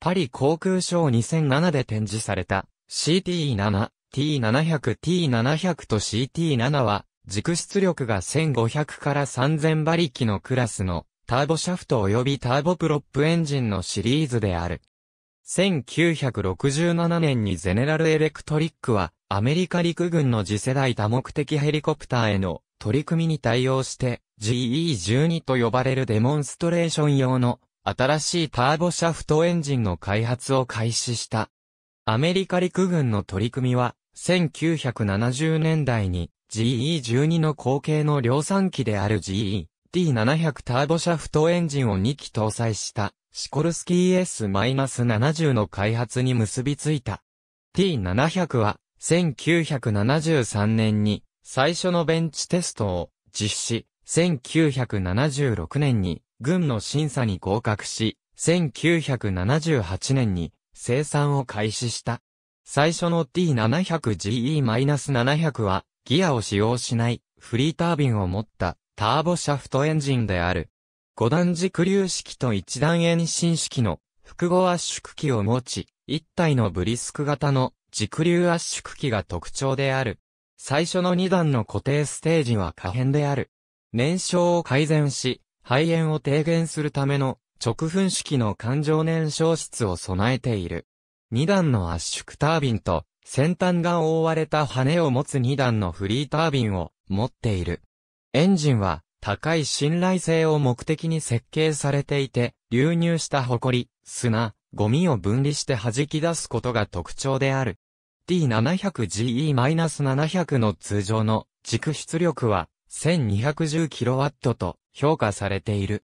パリ航空ショー2007で展示された CT7、T700、T700 と CT7 は、軸出力が1500から3000馬力のクラスのターボシャフト及びターボプロップエンジンのシリーズである。1967年にゼネラルエレクトリックはアメリカ陸軍の次世代多目的ヘリコプターへの取り組みに対応して GE12 と呼ばれるデモンストレーション用の新しいターボシャフトエンジンの開発を開始した。アメリカ陸軍の取り組みは、1970年代に GE12 の後継の量産機である GE。T700 ターボシャフトエンジンを2機搭載したシコルスキー S-70 の開発に結びついた。T700 は1973年に最初のベンチテストを実施、1976年に軍の審査に合格し、1978年に生産を開始した。最初の T700GE-700 は、ギアを使用しない、フリータービンを持った、ターボシャフトエンジンである。5段軸流式と1段遠心式の複合圧縮機を持ち、1体のブリスク型の軸流圧縮機が特徴である。最初の2段の固定ステージは可変である。燃焼を改善し、肺炎を低減するための直噴式の環状燃焼室を備えている。2段の圧縮タービンと先端が覆われた羽を持つ2段のフリータービンを持っている。エンジンは高い信頼性を目的に設計されていて、流入した埃、砂、ゴミを分離して弾き出すことが特徴である。T700GE-700 の通常の軸出力は 1210kW と評価されている。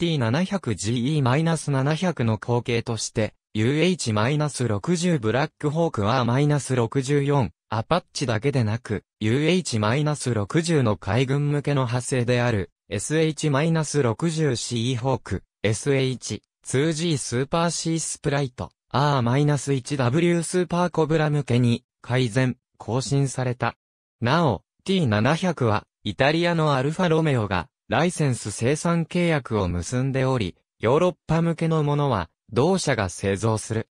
T700GE-700 の後継として、UH-60 ブラックホークは -64 アパッチだけでなく、UH-60 の海軍向けの派生である、SH-60CE ホーク、SH-2G スーパー C スプライト、R-1W スーパーコブラ向けに、改善、更新された。なお、T700 は、イタリアのアルファロメオが、ライセンス生産契約を結んでおり、ヨーロッパ向けのものは、同社が製造する。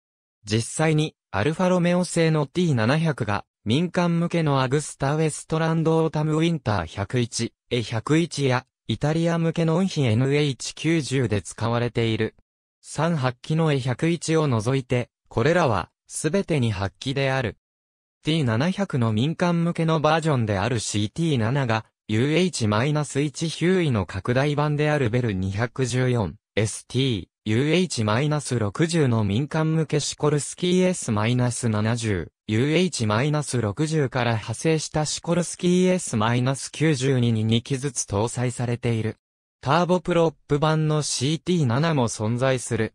実際に、アルファロメオ製の T700 が、民間向けのアグスタウェストランドオータムウィンター101、a 101や、イタリア向けの運費 NH90 で使われている。3発揮の a 1 0 1を除いて、これらは、すべてに発揮である。T700 の民間向けのバージョンである CT7 が、UH-1 ヒューイの拡大版であるベル 214ST、UH-60 の民間向けシコルスキー S-70、UH-60 から派生したシコルスキー S-92 に2機ずつ搭載されている。ターボプロップ版の CT7 も存在する。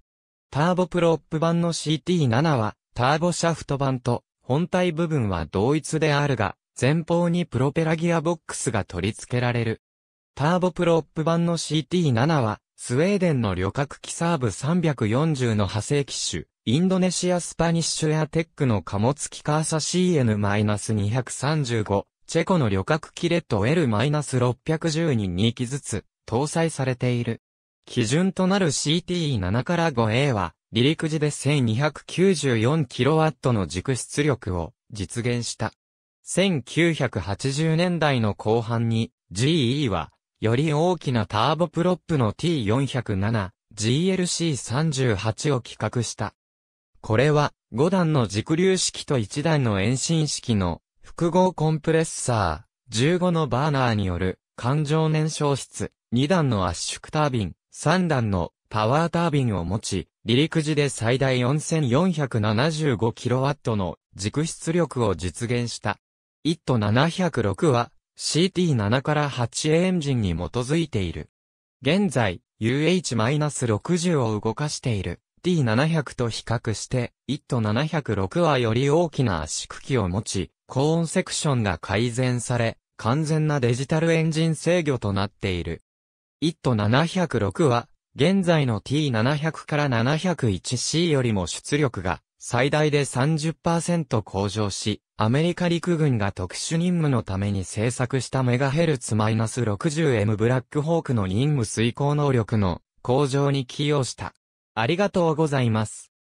ターボプロップ版の CT7 は、ターボシャフト版と、本体部分は同一であるが、前方にプロペラギアボックスが取り付けられる。ターボプロップ版の CT7 は、スウェーデンの旅客機サーブ340の派生機種、インドネシアスパニッシュエアテックの貨物機カーサ CN-235、チェコの旅客機レッド L-610 に2機ずつ搭載されている。基準となる c t 7から 5A は、離陸時で 1294kW の軸出力を実現した。1980年代の後半に GE はより大きなターボプロップの T407、GLC38 を企画した。これは5段の軸流式と1段の遠心式の複合コンプレッサー、15のバーナーによる環状燃焼室、2段の圧縮タービン、3段のパワータービンを持ち、離陸時で最大 4475kW の軸出力を実現した。1と706は CT7 から8エンジンに基づいている。現在、UH-60 を動かしている T700 と比較して、1と706はより大きな圧縮機を持ち、高音セクションが改善され、完全なデジタルエンジン制御となっている。1と706は、現在の T700 から 701C よりも出力が最大で30%向上し、アメリカ陸軍が特殊任務のために製作したメガヘルツ -60M ブラックホークの任務遂行能力の向上に寄与した。ありがとうございます。